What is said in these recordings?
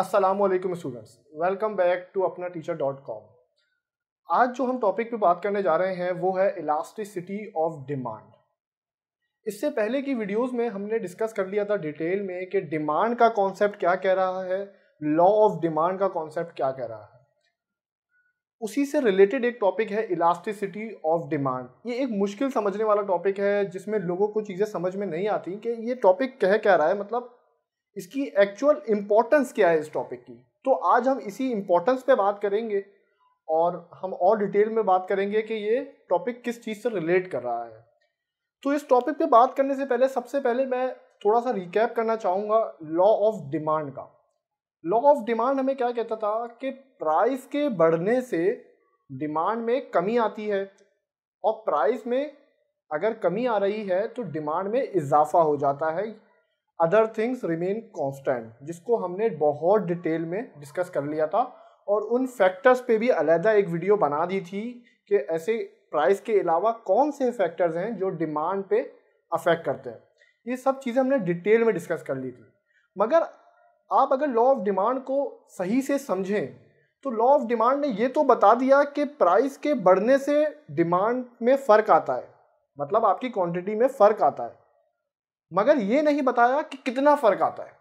Aslam students welcome back to Apna teacher dot com आज जो हम टॉपिक पे बात करने जा रहे हैं वो है इलास्टिसिटी ऑफ डिमांड इससे पहले की वीडियोस में हमने डिस्कस कर लिया था डिटेल में कि डिमांड का कॉन्सेप्ट क्या कह रहा है लॉ ऑफ डिमांड का कॉन्सेप्ट क्या कह रहा है उसी से रिलेटेड एक टॉपिक है इलास्टिसिटी ऑफ डिमांड ये एक मुश्किल समझने वाला टॉपिक है जिसमें लोगों को चीज़ें समझ में नहीं आती कि ये टॉपिक कह क्या रहा है मतलब इसकी एक्चुअल इम्पोर्टेंस क्या है इस टॉपिक की तो आज हम इसी इम्पोर्टेंस पे बात करेंगे और हम और डिटेल में बात करेंगे कि ये टॉपिक किस चीज़ से रिलेट कर रहा है तो इस टॉपिक पे बात करने से पहले सबसे पहले मैं थोड़ा सा रिकैप करना चाहूँगा लॉ ऑफ डिमांड का लॉ ऑफ डिमांड हमें क्या कहता था कि प्राइस के बढ़ने से डिमांड में कमी आती है और प्राइस में अगर कमी आ रही है तो डिमांड में इजाफा हो जाता है अदर थिंग्स रिमेन कॉन्स्टेंट जिसको हमने बहुत डिटेल में डिस्कस कर लिया था और उन फैक्टर्स पे भी अलहदा एक वीडियो बना दी थी कि ऐसे प्राइस के अलावा कौन से फैक्टर्स हैं जो डिमांड पे अफेक्ट करते हैं ये सब चीज़ें हमने डिटेल में डिस्कस कर ली थी मगर आप अगर लॉ ऑफ डिमांड को सही से समझें तो लॉ ऑफ डिमांड ने ये तो बता दिया कि प्राइस के बढ़ने से डिमांड में फ़र्क आता है मतलब आपकी क्वांटिटी में फ़र्क आता है मगर ये नहीं बताया कि कितना फ़र्क आता है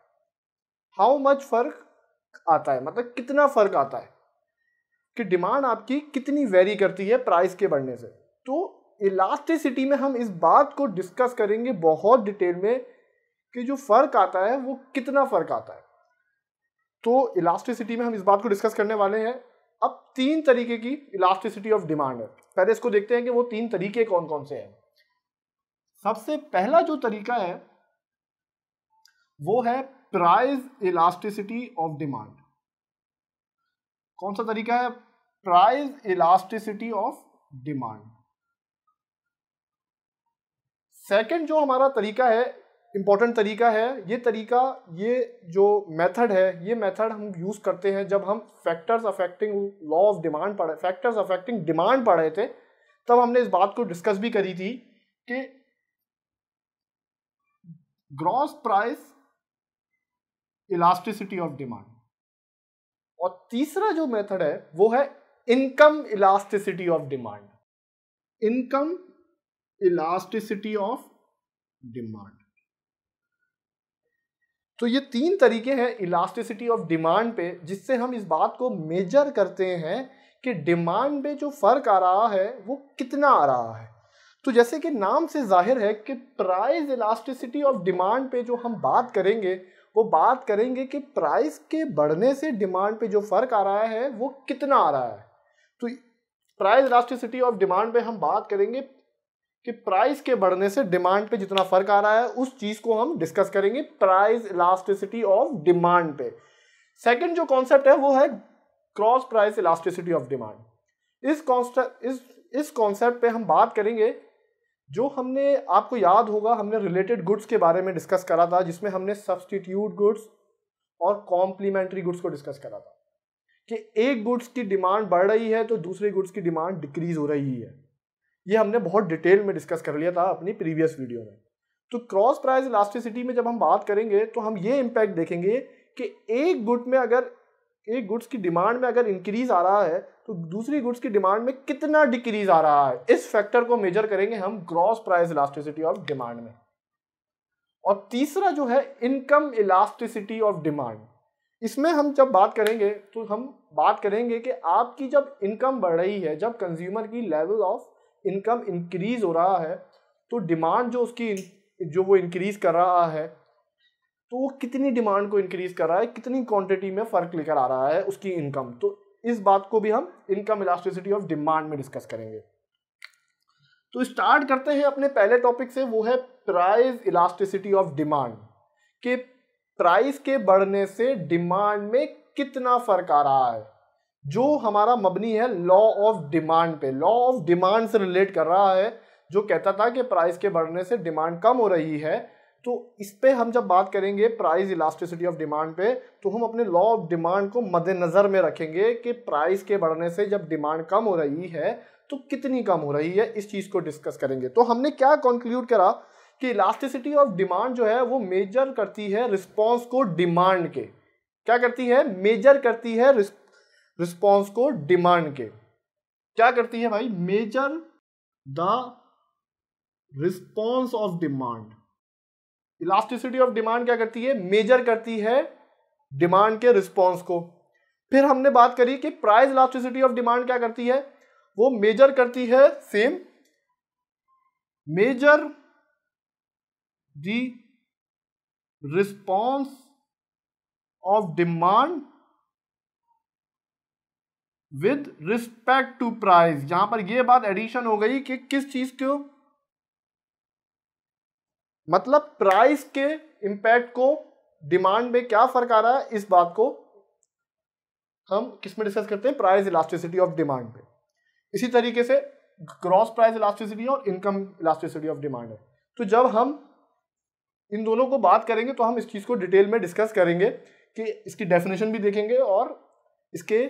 हाउ मच फ़र्क आता है मतलब कितना फ़र्क आता है कि डिमांड आपकी कितनी वेरी करती है प्राइस के बढ़ने से तो इलास्टिसिटी में हम इस बात को डिस्कस करेंगे बहुत डिटेल में कि जो फ़र्क आता है वो कितना फ़र्क आता है तो इलास्टिसिटी में हम इस बात को डिस्कस करने वाले हैं अब तीन तरीके की इलास्टिसिटी ऑफ डिमांड है पहले इसको देखते हैं कि वो तीन तरीके कौन कौन से हैं सबसे पहला जो तरीका है वो है प्राइस इलास्टिसिटी ऑफ डिमांड कौन सा तरीका है price elasticity of demand second जो हमारा तरीका है इंपॉर्टेंट तरीका है ये तरीका ये जो मेथड है ये मेथड हम यूज़ करते हैं जब हम factors affecting law of demand पढ़े फैक्टर्स अफेक्टिंग डिमांड पढ़ रहे थे तब हमने इस बात को डिस्कस भी करी थी कि cross price elasticity of demand और तीसरा जो मेथड है वो है income elasticity of demand income elasticity of demand तो ये तीन तरीके हैं इलास्टिसिटी ऑफ डिमांड पे जिससे हम इस बात को मेजर करते हैं कि डिमांड पे जो फर्क आ रहा है वो कितना आ रहा है तो जैसे कि नाम से जाहिर है कि प्राइस इलास्टिसिटी ऑफ डिमांड पे जो हम बात करेंगे वो बात करेंगे कि प्राइस के बढ़ने से डिमांड पे जो फ़र्क आ रहा है वो कितना आ रहा है तो प्राइस इलास्टिसिटी ऑफ डिमांड पे हम बात करेंगे कि प्राइस के बढ़ने से डिमांड पे जितना फ़र्क आ रहा है उस चीज़ को हम डिस्कस करेंगे प्राइस इलास्टिसिटी ऑफ डिमांड पे सेकेंड जो कॉन्सेप्ट है वो है cross price elasticity of demand इस कॉन्स्ट इस इस कॉन्सेप्ट पे हम बात करेंगे जो हमने आपको याद होगा हमने रिलेटेड गुड्स के बारे में डिस्कस करा था जिसमें हमने सब्सटीट्यूट गुड्स और कॉम्प्लीमेंट्री गुड्स को डिस्कस करा था कि एक गुड्स की डिमांड बढ़ रही है तो दूसरे गुड्स की डिमांड डिक्रीज हो रही है ये हमने बहुत डिटेल में डिस्कस कर लिया था अपनी प्रीवियस वीडियो में तो क्रॉस प्राइस इलास्टिसिटी में जब हम बात करेंगे तो हम ये इम्पैक्ट देखेंगे कि एक गुड में अगर एक गुड्स की डिमांड में अगर इंक्रीज आ रहा है तो दूसरी गुड्स की डिमांड में कितना डिक्रीज आ रहा है इस फैक्टर को मेजर करेंगे हम cross price elasticity of demand में और तीसरा जो है इनकम इलास्टिसिटी ऑफ डिमांड इसमें हम जब बात करेंगे तो हम बात करेंगे कि आपकी जब इनकम बढ़ रही है जब कंज्यूमर की लेवल ऑफ इनकम इंक्रीज हो रहा है तो डिमांड जो उसकी जो वो इंक्रीज कर रहा है तो वो कितनी डिमांड को इंक्रीज कर रहा है कितनी क्वांटिटी में फ़र्क लेकर आ रहा है उसकी इनकम तो इस बात को भी हम इनकम इलास्टिसिटी ऑफ डिमांड में डिस्कस करेंगे तो स्टार्ट करते हैं अपने पहले टॉपिक से वो है प्राइस इलास्टिसिटी ऑफ डिमांड कि प्राइस के बढ़ने से डिमांड में कितना फर्क आ रहा है जो हमारा मबनी है लॉ ऑफ डिमांड पे लॉ ऑफ डिमांड से रिलेट कर रहा है जो कहता था कि प्राइस के बढ़ने से डिमांड कम हो रही है तो इस पर हम जब बात करेंगे प्राइस इलास्टिसिटी ऑफ डिमांड पे तो हम अपने लॉ ऑफ डिमांड को मद्देनज़र में रखेंगे कि प्राइस के बढ़ने से जब डिमांड कम हो रही है तो कितनी कम हो रही है इस चीज़ को डिस्कस करेंगे तो हमने क्या कंक्लूड करा कि इलास्टिसिटी ऑफ डिमांड जो है वो मेजर करती है रिस्पॉन्स को डिमांड के क्या करती है मेजर करती है रिस्पॉन्स को डिमांड के क्या करती है भाई measure the response of demand elasticity of demand क्या करती है मेजर करती है डिमांड के रिस्पॉन्स को फिर हमने बात करी कि प्राइस इलास्टिसिटी ऑफ डिमांड क्या करती है वो मेजर करती है same measure the response of demand with respect to price यहां पर यह बात एडिशन हो गई कि किस चीज को मतलब प्राइस के इम्पैक्ट को डिमांड में क्या फर्क आ रहा है इस बात को हम किस में डिस्कस करते हैं प्राइस इलास्टिसिटी ऑफ डिमांड पे इसी तरीके से क्रॉस प्राइस इलास्टिसिटी और इनकम इलास्टिसिटी ऑफ डिमांड है तो जब हम इन दोनों को बात करेंगे तो हम इस चीज़ को डिटेल में डिस्कस करेंगे कि इसकी डेफिनेशन भी देखेंगे और इसके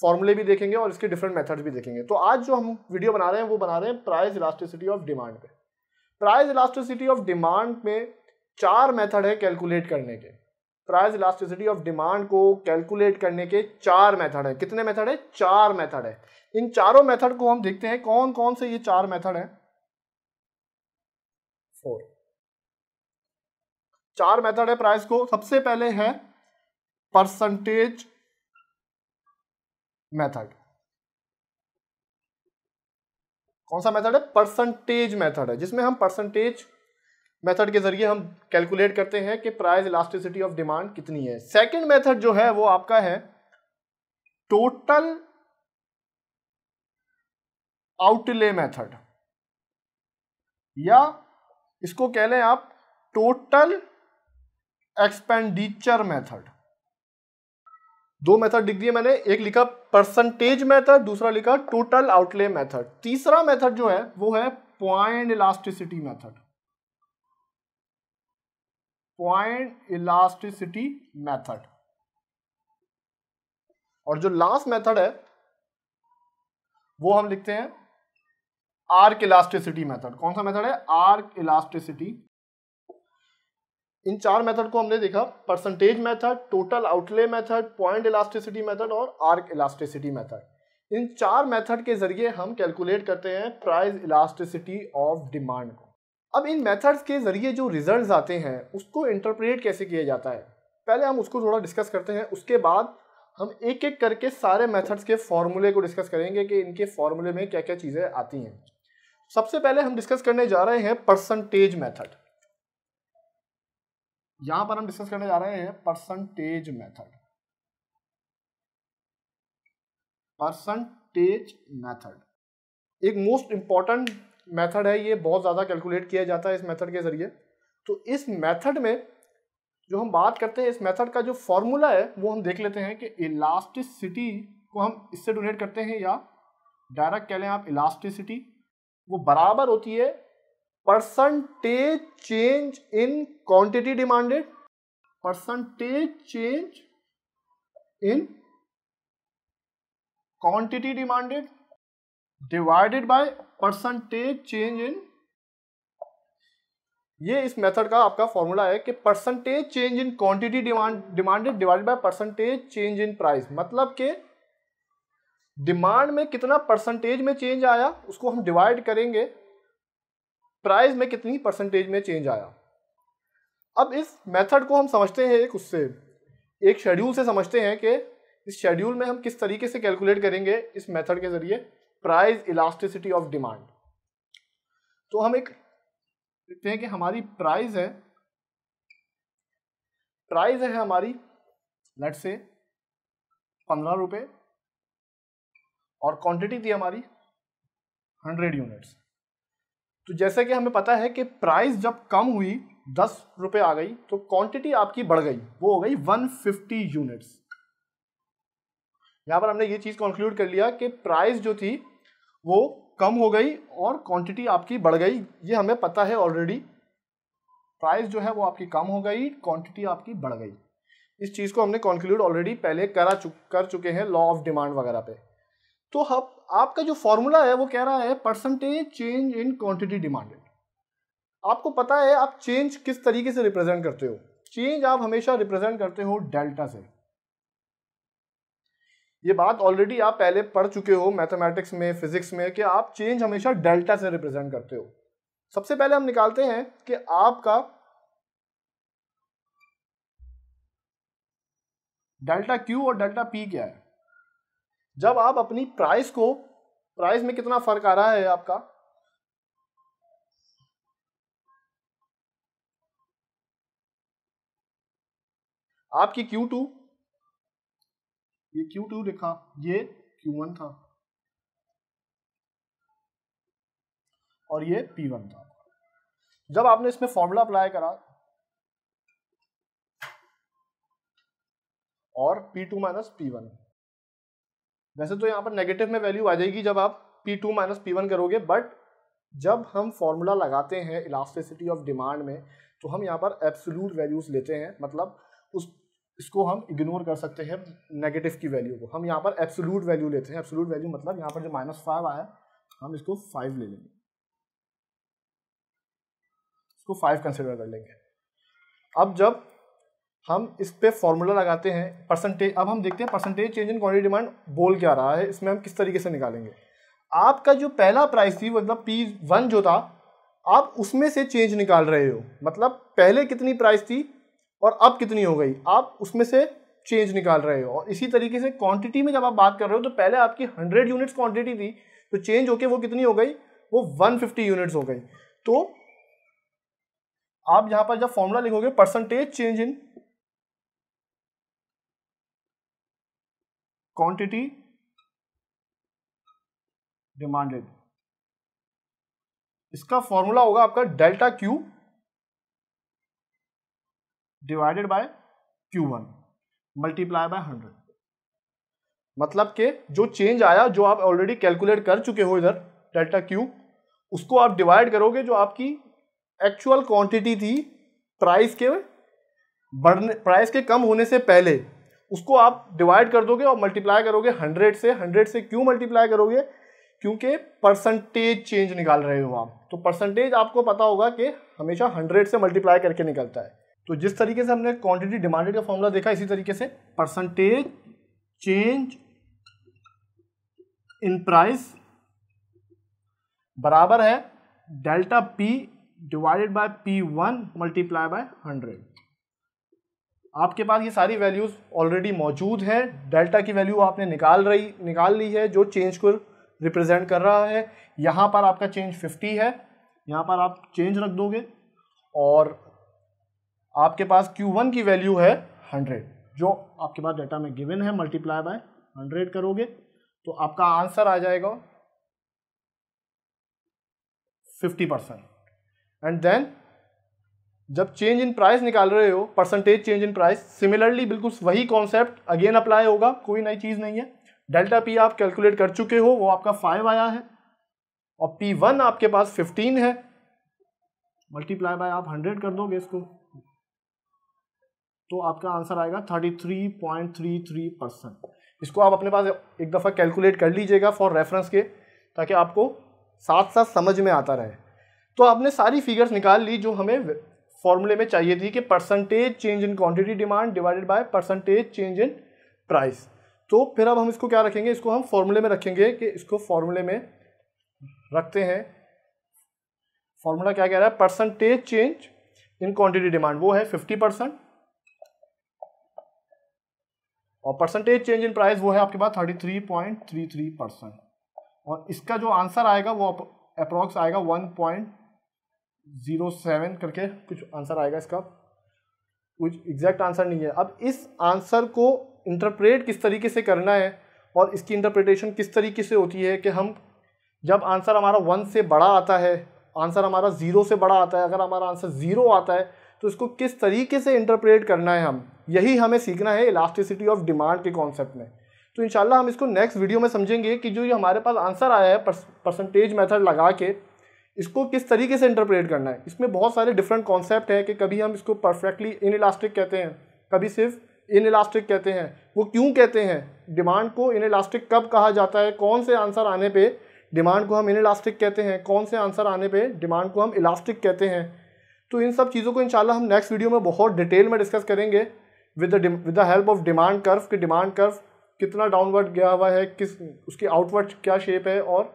फॉर्मूले भी देखेंगे और इसके डिफरेंट मेथड्स भी देखेंगे तो आज जो हम वीडियो बना रहे हैं वो बना रहे हैं प्राइस इलास्टिसिटी ऑफ डिमांड पे प्राइस इलास्टिसिटी ऑफ डिमांड में चार मेथड है कैलकुलेट करने के प्राइस इलास्टिसिटी ऑफ डिमांड को कैलकुलेट करने के चार मेथड है कितने मेथड है चार मेथड है इन चारों मेथड को हम देखते हैं कौन कौन से ये चार मेथड है फोर चार मेथड है प्राइस को सबसे पहले है परसेंटेज मेथड कौन सा मेथड है परसेंटेज मेथड है जिसमें हम परसेंटेज मेथड के जरिए हम कैलकुलेट करते हैं कि प्राइस इलास्टिसिटी ऑफ डिमांड कितनी है सेकंड मेथड जो है वो आपका है टोटल आउटले मेथड या इसको कह लें आप टोटल एक्सपेंडिचर मेथड दो मेथड लिख दिए मैंने एक लिखा परसेंटेज मेथड दूसरा लिखा टोटल आउटले मेथड तीसरा मेथड जो है वो है point elasticity method point elasticity method और जो लास्ट मेथड है वो हम लिखते हैं आर्क इलास्टिसिटी मेथड कौन सा मेथड है आर्क इलास्टिसिटी इन चार मेथड को हमने देखा percentage method total outlay method point elasticity method और आर्क इलास्टिसिटी मेथड इन चार मेथड के जरिए हम कैलकुलेट करते हैं प्राइस इलास्टिसिटी ऑफ डिमांड को अब इन मेथड्स के जरिए जो रिजल्ट्स आते हैं उसको इंटरप्रेट कैसे किया जाता है पहले हम उसको थोड़ा डिस्कस करते हैं उसके बाद हम एक एक करके सारे मेथड्स के फॉर्मूले को डिस्कस करेंगे कि इनके फॉर्मूले में क्या क्या चीज़ें आती हैं सबसे पहले हम डिस्कस करने जा रहे हैं परसेंटेज मेथड यहां पर हम डिस्कस करने जा रहे हैं परसेंटेज मेथड परसेंटेज मेथड एक मोस्ट इंपॉर्टेंट मेथड है ये बहुत ज़्यादा कैलकुलेट किया जाता है इस मेथड के ज़रिए तो इस मेथड में जो हम बात करते हैं इस मेथड का जो फॉर्मूला है वो हम देख लेते हैं कि इलास्टिसिटी को हम इससे डोनेट करते हैं या डायरेक्ट कह लें आप इलास्टिसिटी वो बराबर होती है percentage change in quantity demanded percentage change in quantity demanded divided by percentage change in ये इस मेथड का आपका फॉर्मूला है कि percentage change in quantity demand demanded divided by percentage change in price मतलब के डिमांड में कितना परसेंटेज में चेंज आया उसको हम डिवाइड करेंगे प्राइस में कितनी परसेंटेज में चेंज आया अब इस मेथड को हम समझते हैं एक उससे एक शेड्यूल से समझते हैं कि इस शेड्यूल में हम किस तरीके से कैलकुलेट करेंगे इस मेथड के ज़रिए प्राइस इलास्टिसिटी ऑफ डिमांड तो हम एक देखते हैं कि हमारी प्राइस है प्राइस है हमारी लेट से पंद्रह रुपये और क्वांटिटी थी हमारी हंड्रेड यूनिट्स तो जैसा कि हमें पता है कि प्राइस जब कम हुई दस रुपये आ गई तो क्वांटिटी आपकी बढ़ गई वो हो गई 150 यूनिट्स यहाँ पर हमने ये चीज़ कंक्लूड कर लिया कि प्राइस जो थी वो कम हो गई और क्वांटिटी आपकी बढ़ गई ये हमें पता है ऑलरेडी प्राइस जो है वो आपकी कम हो गई क्वांटिटी आपकी बढ़ गई इस चीज़ को हमने कंक्लूड ऑलरेडी पहले करा चुक कर चुके हैं लॉ ऑफ डिमांड वगैरह पे तो हम आपका जो फॉर्मूला है वो कह रहा है percentage change in quantity demanded आपको पता है आप चेंज किस तरीके से रिप्रेजेंट करते हो चेंज आप हमेशा रिप्रेजेंट करते हो डेल्टा से ये बात ऑलरेडी आप पहले पढ़ चुके हो मैथमेटिक्स में फिजिक्स में कि आप चेंज हमेशा डेल्टा से रिप्रेजेंट करते हो सबसे पहले हम निकालते हैं कि आपका डेल्टा क्यू और डेल्टा पी क्या है जब आप अपनी प्राइस को प्राइस में कितना फर्क आ रहा है आपका आपकी Q2 ये Q2 लिखा ये Q1 था और ये P1 था जब आपने इसमें फॉर्मूला अप्लाई करा और P2 to minus P one वैसे तो यहाँ पर नेगेटिव में वैल्यू आ जाएगी जब आप P two minus P one करोगे बट जब हम फॉर्मूला लगाते हैं इलास्टिसिटी ऑफ डिमांड में तो हम यहाँ पर एब्सोल्यूट वैल्यूज लेते हैं मतलब उस इसको हम इग्नोर कर सकते हैं नेगेटिव की वैल्यू को हम यहाँ पर एब्सोल्यूट वैल्यू लेते हैं एब्सोल्यूट वैल्यू मतलब यहाँ पर जो माइनस फाइव आया हम इसको फाइव ले लेंगे इसको फाइव कंसिडर कर लेंगे अब जब हम इस पर फॉर्मूला लगाते हैं परसेंटेज अब हम देखते हैं percentage change in quantity demand बोल क्या रहा है इसमें हम किस तरीके से निकालेंगे आपका जो पहला प्राइस थी मतलब पी वन जो था आप उसमें से चेंज निकाल रहे हो मतलब पहले कितनी प्राइस थी और अब कितनी हो गई आप उसमें से चेंज निकाल रहे हो और इसी तरीके से क्वांटिटी में जब आप बात कर रहे हो तो पहले आपकी 100 यूनिट्स क्वांटिटी थी तो चेंज होके वो कितनी हो गई वो 150 यूनिट्स हो गई तो आप यहां पर जब फॉर्मूला लिखोगे percentage change in quantity demanded इसका फॉर्मूला होगा आपका delta Q divided by Q one multiply by hundred मतलब के जो चेंज आया जो आप ऑलरेडी कैलकुलेट कर चुके हो इधर डेल्टा क्यू उसको आप डिवाइड करोगे जो आपकी एक्चुअल क्वांटिटी थी प्राइस के बढ़ने प्राइस के कम होने से पहले उसको आप डिवाइड कर दोगे और मल्टीप्लाई करोगे हंड्रेड से हंड्रेड से क्यों मल्टीप्लाई करोगे क्योंकि परसेंटेज चेंज निकाल रहे हो आप तो परसेंटेज आपको पता होगा कि हमेशा हंड्रेड से मल्टीप्लाई करके निकलता है तो जिस तरीके से हमने क्वांटिटी डिमांडेड का फॉर्मूला देखा इसी तरीके से परसेंटेज चेंज इन प्राइस बराबर है delta P divided by P one multiply by hundred आपके पास ये सारी वैल्यूज़ ऑलरेडी मौजूद हैं डेल्टा की वैल्यू आपने निकाल रही निकाल ली है जो चेंज को रिप्रेजेंट कर रहा है यहाँ पर आपका चेंज 50 है यहाँ पर आप चेंज रख दोगे और आपके पास Q1 की वैल्यू है 100 जो आपके पास डेटा में गिवन है मल्टीप्लाई बाय 100 करोगे तो आपका आंसर आ जाएगा 50 परसेंट एंड देन जब चेंज इन प्राइस निकाल रहे हो percentage change in price similarly बिल्कुल वही कॉन्सेप्ट अगेन अप्लाई होगा कोई नई चीज़ नहीं है डेल्टा पी आप कैलकुलेट कर चुके हो वो आपका फाइव आया है और पी वन आपके पास फिफ्टीन है मल्टीप्लाई बाय आप हंड्रेड कर दोगे इसको तो आपका आंसर आएगा thirty three point three three percent इसको आप अपने पास एक दफ़ा कैलकुलेट कर लीजिएगा फॉर रेफरेंस के ताकि आपको साथ साथ समझ में आता रहे तो आपने सारी फिगर्स निकाल ली जो हमें फॉर्मूले में चाहिए थी कि percentage change in quantity demand divided by percentage change in price तो फिर अब हम इसको क्या रखेंगे इसको हम फॉर्मूले में रखेंगे कि इसको फॉर्मूले में रखते हैं फॉर्मूला क्या कह रहा है percentage change in quantity demand वो है फिफ्टी परसेंट और परसेंटेज चेंज इन प्राइस वो है आपके पास thirty three point three three percent और इसका जो आंसर आएगा वो अप्रॉक्स आएगा वन पॉइंट ज़ीरो सेवन करके कुछ आंसर आएगा इसका कुछ एग्जैक्ट आंसर नहीं है अब इस आंसर को इंटरप्रेट किस तरीके से करना है और इसकी इंटरप्रिटेशन किस तरीके से होती है कि हम जब आंसर हमारा वन से बड़ा आता है आंसर हमारा ज़ीरो से बड़ा आता है अगर हमारा आंसर ज़ीरो आता है तो इसको किस तरीके से इंटरप्रेट करना है हम यही हमें सीखना है इलास्टिसिटी ऑफ डिमांड के कॉन्सेप्ट में तो इंशाल्लाह हम इसको नेक्स्ट वीडियो में समझेंगे कि जो ये हमारे पास आंसर आया है परसेंटेज मेथड लगा के इसको किस तरीके से इंटरप्रेट करना है इसमें बहुत सारे डिफरेंट कॉन्सेप्ट हैं कि कभी हम इसको परफेक्टली इन इलास्टिक कहते हैं कभी सिर्फ इन इलास्टिक कहते हैं वो क्यों कहते हैं डिमांड को इन इलास्टिक कब कहा जाता है कौन से आंसर आने पे डिमांड को हम इन इलास्टिक कहते हैं कौन से आंसर आने पे डिमांड को हम इलास्टिक कहते हैं तो इन सब चीज़ों को इंशाल्लाह हम नेक्स्ट वीडियो में बहुत डिटेल में डिस्कस करेंगे with the with the help of demand curve कि डिमांड कर्व कितना डाउनवर्ड गया हुआ है किस उसकी आउटवर्ड क्या शेप है और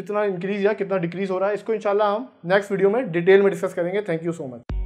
कितना इंक्रीज या कितना डिक्रीज हो रहा है इसको इंशाल्लाह हम नेक्स्ट वीडियो में डिटेल में डिस्कस करेंगे थैंक यू सो मच